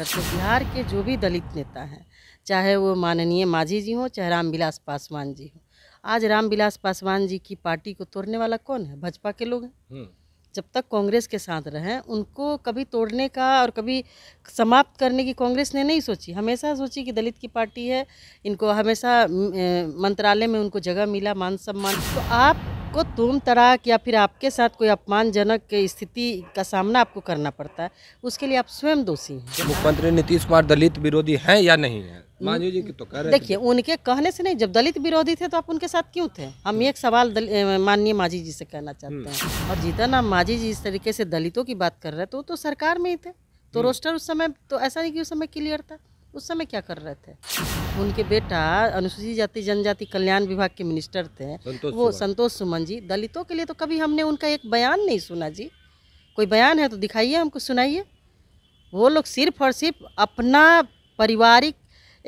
लेकर के बिहार के जो भी दलित नेता हैं चाहे वो माननीय माझी जी हों चाहे रामविलास पासवान जी हों आज रामविलास पासवान जी की पार्टी को तोड़ने वाला कौन है भाजपा के लोग हैं हम्म। जब तक कांग्रेस के साथ रहें उनको कभी तोड़ने का और कभी समाप्त करने की कांग्रेस ने नहीं सोची हमेशा सोची कि दलित की पार्टी है इनको हमेशा मंत्रालय में उनको जगह मिला मान सम्मान तो आप आपको तुम तराक या फिर आपके साथ कोई अपमानजनक स्थिति का सामना आपको करना पड़ता है उसके लिए आप स्वयं दोषी हैं मुख्यमंत्री नीतीश कुमार दलित विरोधी हैं या नहीं है जी की तो कह रहे देखिए उनके कहने से नहीं जब दलित विरोधी थे तो आप उनके साथ क्यों थे हम एक सवाल माननीय माझी जी से कहना चाहते हैं हम्म। और जीता नाम माझी जी इस तरीके से दलितों की बात कर रहे थे तो, तो सरकार में ही थे तो हम्म। रोस्टर उस समय तो ऐसा नहीं कि उस समय क्लियर था उस समय क्या कर रहे थे उनके बेटा अनुसूचित जाति जनजाति कल्याण विभाग के मिनिस्टर थे संतोष वो संतोष सुमन जी दलितों के लिए तो कभी हमने उनका एक बयान नहीं सुना जी कोई बयान है तो दिखाइए हमको सुनाइए वो लोग सिर्फ और सिर्फ अपना पारिवारिक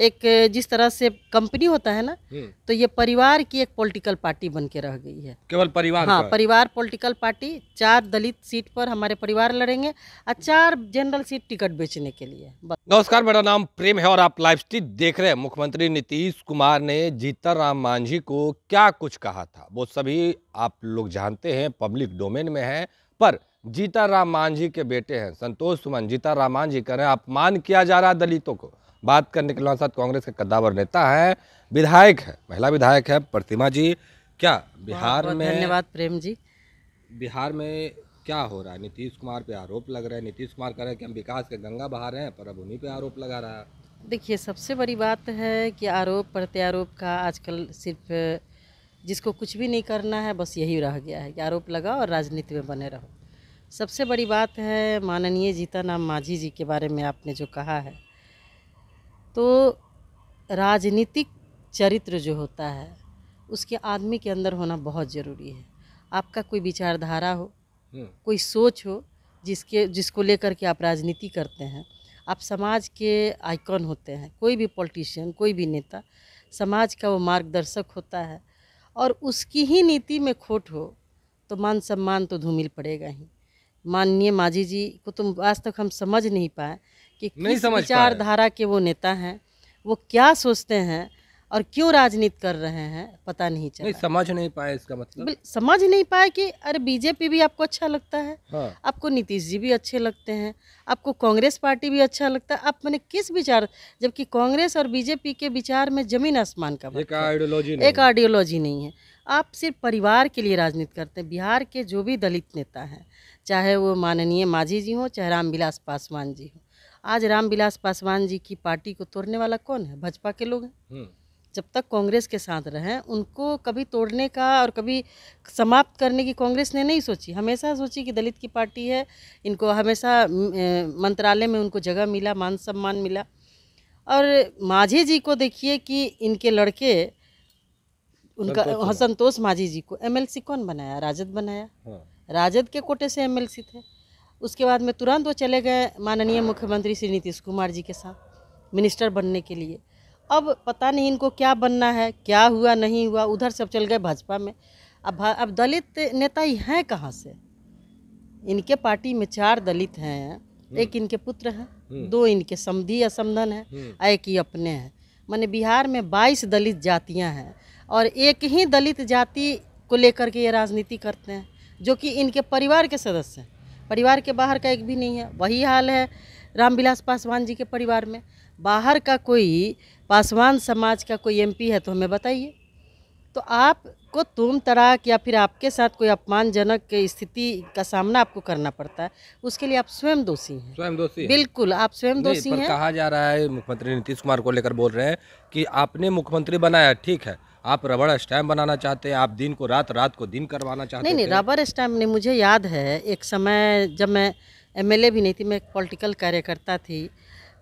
एक जिस तरह से कंपनी होता है ना हम्म। तो ये परिवार की एक पॉलिटिकल पार्टी बन के रह गई है केवल परिवार हाँ परिवार पॉलिटिकल पार्टी चार दलित सीट पर हमारे परिवार लड़ेंगे और चार जनरल सीट टिकट बेचने के लिए नमस्कार मेरा नाम प्रेम है और आप लाइव स्ट्रीट देख रहे हैं मुख्यमंत्री नीतीश कुमार ने जीतन राम मांझी को क्या कुछ कहा था वो सभी आप लोग जानते हैं पब्लिक डोमेन में है पर जीता राम मांझी के बेटे हैं संतोष सुमन जीता राम मांझी करें अपमान किया जा रहा है दलितों को बात करने के साथ कांग्रेस का कद्दावर नेता है विधायक है महिला विधायक है प्रतिमा जी क्या बिहार में धन्यवाद प्रेम जी बिहार में क्या हो रहा है नीतीश कुमार पे आरोप लग रहे हैं नीतीश कुमार कह रहे हैं कि हम विकास के गंगा बहा रहे हैं पर अब उन्हीं पे आरोप लगा रहा है देखिए सबसे बड़ी बात है कि आरोप प्रत्यारोप का आजकल सिर्फ जिसको कुछ भी नहीं करना है बस यही रह गया है कि आरोप लगाओ और राजनीति में बने रहो सबसे बड़ी बात है माननीय जीता नाम माझी जी के बारे में आपने जो कहा है तो राजनीतिक चरित्र जो होता है उसके आदमी के अंदर होना बहुत ज़रूरी है आपका कोई विचारधारा हो हम्म। कोई सोच हो जिसके जिसको लेकर के आप राजनीति करते हैं आप समाज के आइकॉन होते हैं कोई भी पॉलिटिशियन कोई भी नेता समाज का वो मार्गदर्शक होता है और उसकी ही नीति में खोट हो तो मान सम्मान तो धूमिल पड़ेगा ही माननीय माझी जी को तो आज तक हम समझ नहीं पाए कि नहीं समझ विचारधारा के वो नेता हैं वो क्या सोचते हैं और क्यों राजनीति कर रहे हैं पता नहीं चला नहीं समझ नहीं पाए इसका मतलब समझ नहीं पाए कि अरे बीजेपी भी आपको अच्छा लगता है हाँ। आपको नीतीश जी भी अच्छे लगते हैं आपको कांग्रेस पार्टी भी अच्छा लगता है आप मैंने किस विचार जबकि कांग्रेस और बीजेपी के विचार में जमीन आसमान का एक आइडियोलॉजी एक आइडियोलॉजी नहीं है आप सिर्फ परिवार के लिए राजनीति करते हैं बिहार के जो भी दलित नेता हैं चाहे वो माननीय माझी जी हों चाहे रामविलास पासवान जी हों आज रामविलास पासवान जी की पार्टी को तोड़ने वाला कौन है भाजपा के लोग हैं हम्म। जब तक कांग्रेस के साथ रहें उनको कभी तोड़ने का और कभी समाप्त करने की कांग्रेस ने नहीं सोची हमेशा सोची कि दलित की पार्टी है इनको हमेशा मंत्रालय में उनको जगह मिला मान सम्मान मिला और माझी जी को देखिए कि इनके लड़के उनका संतोष माझी जी को एमएलसी कौन बनाया राजद बनाया हाँ। राजद के कोटे से एमएलसी थे उसके बाद में तुरंत वो चले गए माननीय मुख्यमंत्री श्री नीतीश कुमार जी के साथ मिनिस्टर बनने के लिए अब पता नहीं इनको क्या बनना है क्या हुआ नहीं हुआ उधर सब चल गए भाजपा में अब अब दलित नेता ही हैं कहाँ से इनके पार्टी में चार दलित हैं हम्म। एक इनके पुत्र हैं हम्म। दो इनके समधि समधन है एक ही अपने हैं मैंने बिहार में बाईस दलित जातियाँ हैं और एक ही दलित जाति को लेकर के ये राजनीति करते हैं जो कि इनके परिवार के सदस्य हैं परिवार के बाहर का एक भी नहीं है वही हाल है रामविलास पासवान जी के परिवार में बाहर का कोई पासवान समाज का कोई एमपी है तो हमें बताइए तो आपको तुम तराक या फिर आपके साथ कोई अपमानजनक स्थिति का सामना आपको करना पड़ता है उसके लिए आप स्वयं दोषी हैं स्वयं दोषी बिल्कुल आप स्वयं दोषी हैं कहा जा रहा है मुख्यमंत्री नीतीश कुमार को लेकर बोल रहे हैं कि आपने मुख्यमंत्री बनाया ठीक है आप रबड़ स्टैम्प बनाना चाहते हैं आप दिन को रात रात को दिन करवाना चाहते नहीं नहीं रबड़ स्टैम्प नहीं मुझे याद है एक समय जब मैं एमएलए भी नहीं थी मैं एक पॉलिटिकल कार्यकर्ता थी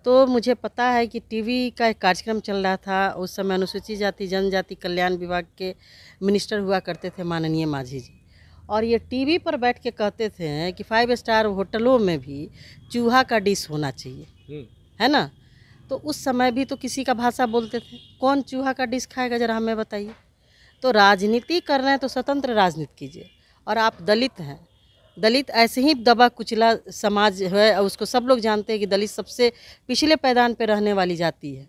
तो मुझे पता है कि टीवी का एक कार्यक्रम चल रहा था उस समय अनुसूचित जाति जनजाति कल्याण विभाग के मिनिस्टर हुआ करते थे माननीय माझी जी और ये टीवी पर बैठ के कहते थे कि फाइव स्टार होटलों में भी चूहा का डिश होना चाहिए हम्म। है ना तो उस समय भी तो किसी का भाषा बोलते थे कौन चूहा का डिश खाएगा जरा हमें बताइए तो राजनीति कर रहे हैं तो स्वतंत्र राजनीति कीजिए और आप दलित हैं दलित ऐसे ही दबा कुचला समाज है और उसको सब लोग जानते हैं कि दलित सबसे पिछले पैदान पर रहने वाली जाती है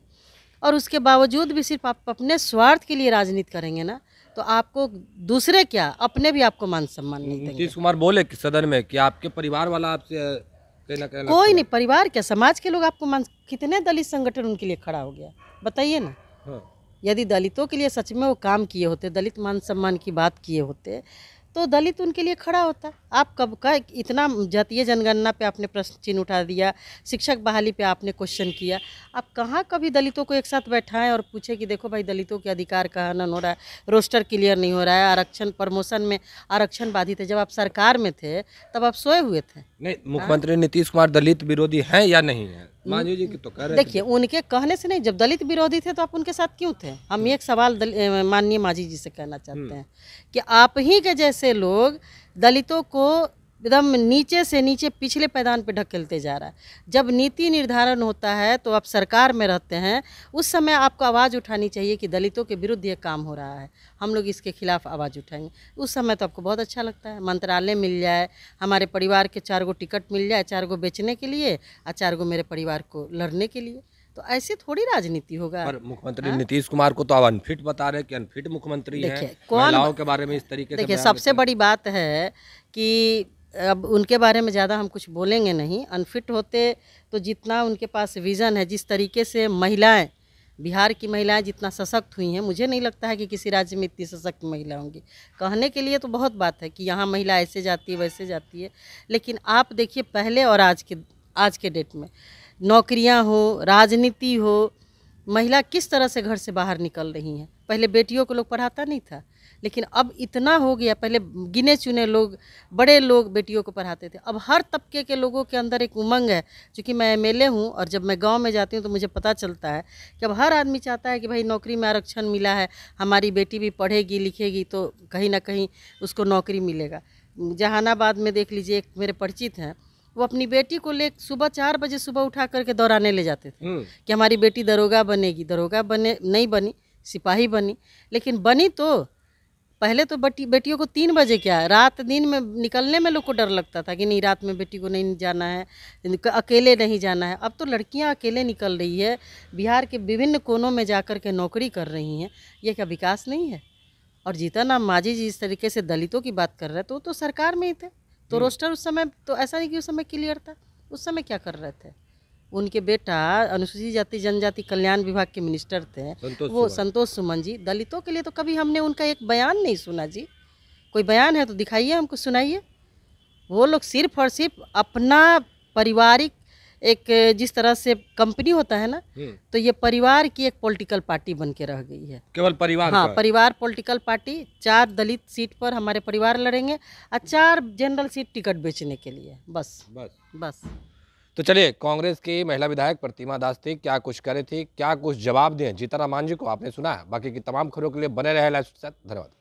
और उसके बावजूद भी सिर्फ आप अपने स्वार्थ के लिए राजनीति करेंगे ना तो आपको दूसरे क्या अपने भी आपको मान सम्मान नहीं देंगे नीतीश कुमार बोले कि सदन में कि आपके परिवार वाला आपसे कोई नहीं परिवार क्या समाज के लोग आपको मान कितने दलित संगठन उनके लिए खड़ा हो गया बताइए ना हाँ। यदि दलितों के लिए सच में वो काम किए होते दलित मान सम्मान की बात किए होते तो दलित उनके लिए खड़ा होता आप कब का इतना जातीय जनगणना पे आपने प्रश्न चिन्ह उठा दिया शिक्षक बहाली पे आपने क्वेश्चन किया आप कहाँ कभी दलितों को एक साथ बैठाएं और पूछे कि देखो भाई दलितों के अधिकार का हनन हो रहा है रोस्टर क्लियर नहीं हो रहा है आरक्षण प्रमोशन में आरक्षण बाधित है जब आप सरकार में थे तब आप सोए हुए थे नहीं हाँ? मुख्यमंत्री नीतीश कुमार दलित विरोधी हैं या नहीं है मांझू जी की तो कह रहे देखिए उनके कहने से नहीं जब दलित विरोधी थे तो आप उनके साथ क्यों थे हम एक सवाल माननीय मांझी जी से कहना चाहते हम्म। हैं कि आप ही के जैसे लोग दलितों को एकदम नीचे से नीचे पिछले पैदान पे ढकेलते जा रहा है जब नीति निर्धारण होता है तो आप सरकार में रहते हैं उस समय आपको आवाज़ उठानी चाहिए कि दलितों के विरुद्ध ये काम हो रहा है हम लोग इसके खिलाफ आवाज़ उठाएंगे उस समय तो आपको बहुत अच्छा लगता है मंत्रालय मिल जाए हमारे परिवार के चार गो टिकट मिल जाए चार गो बेचने के लिए और चार गो मेरे परिवार को लड़ने के लिए तो ऐसे थोड़ी राजनीति होगा पर मुख्यमंत्री हाँ? नीतीश कुमार को तो आप अनफिट बता रहे कि अनफिट मुख्यमंत्री हैं कौन के बारे में इस तरीके देखिए सबसे बड़ी बात है कि अब उनके बारे में ज़्यादा हम कुछ बोलेंगे नहीं अनफिट होते तो जितना उनके पास विज़न है जिस तरीके से महिलाएं बिहार की महिलाएं जितना सशक्त हुई हैं मुझे नहीं लगता है कि किसी राज्य में इतनी सशक्त महिला होंगी कहने के लिए तो बहुत बात है कि यहाँ महिला ऐसे जाती है वैसे जाती है लेकिन आप देखिए पहले और आज के आज के डेट में नौकरियाँ हो राजनीति हो महिला किस तरह से घर से बाहर निकल रही हैं पहले बेटियों को लोग पढ़ाता नहीं था लेकिन अब इतना हो गया पहले गिने चुने लोग बड़े लोग बेटियों को पढ़ाते थे अब हर तबके के लोगों के अंदर एक उमंग है क्योंकि मैं एम हूँ और जब मैं गाँव में जाती हूँ तो मुझे पता चलता है कि अब हर आदमी चाहता है कि भाई नौकरी में आरक्षण मिला है हमारी बेटी भी पढ़ेगी लिखेगी तो कहीं ना कहीं उसको नौकरी मिलेगा जहानाबाद में देख लीजिए एक मेरे परिचित हैं वो अपनी बेटी को ले सुबह चार बजे सुबह उठा करके दौड़ाने ले जाते थे हम्म। कि हमारी बेटी दरोगा बनेगी दरोगा बने नहीं बनी सिपाही बनी लेकिन बनी तो पहले तो बेटी बेटियों को तीन बजे क्या है रात दिन में निकलने में लोग को डर लगता था कि नहीं रात में बेटी को नहीं जाना है अकेले नहीं जाना है अब तो लड़कियां अकेले निकल रही है बिहार के विभिन्न कोनों में जा कर के नौकरी कर रही हैं यह क्या विकास नहीं है और जीता नाम माझी जी इस तरीके से दलितों की बात कर रहे तो तो सरकार में ही थे तो हम्म। रोस्टर उस समय तो ऐसा नहीं कि उस समय क्लियर था उस समय क्या कर रहे थे उनके बेटा अनुसूचित जाति जनजाति कल्याण विभाग के मिनिस्टर थे वो संतोष सुमन जी दलितों के लिए तो कभी हमने उनका एक बयान नहीं सुना जी कोई बयान है तो दिखाइए हमको सुनाइए वो लोग सिर्फ और सिर्फ अपना पारिवारिक एक जिस तरह से कंपनी होता है ना हम्म। तो ये परिवार की एक पॉलिटिकल पार्टी बन के रह गई है केवल परिवार हाँ परिवार पॉलिटिकल पार्टी चार दलित सीट पर हमारे परिवार लड़ेंगे और चार जनरल सीट टिकट बेचने के लिए बस बस बस तो चलिए कांग्रेस की महिला विधायक प्रतिमा दास थी क्या कुछ करे थी क्या कुछ जवाब दें जीताराम मांझी को आपने सुना बाकी की तमाम खबरों के लिए बने रहे धन्यवाद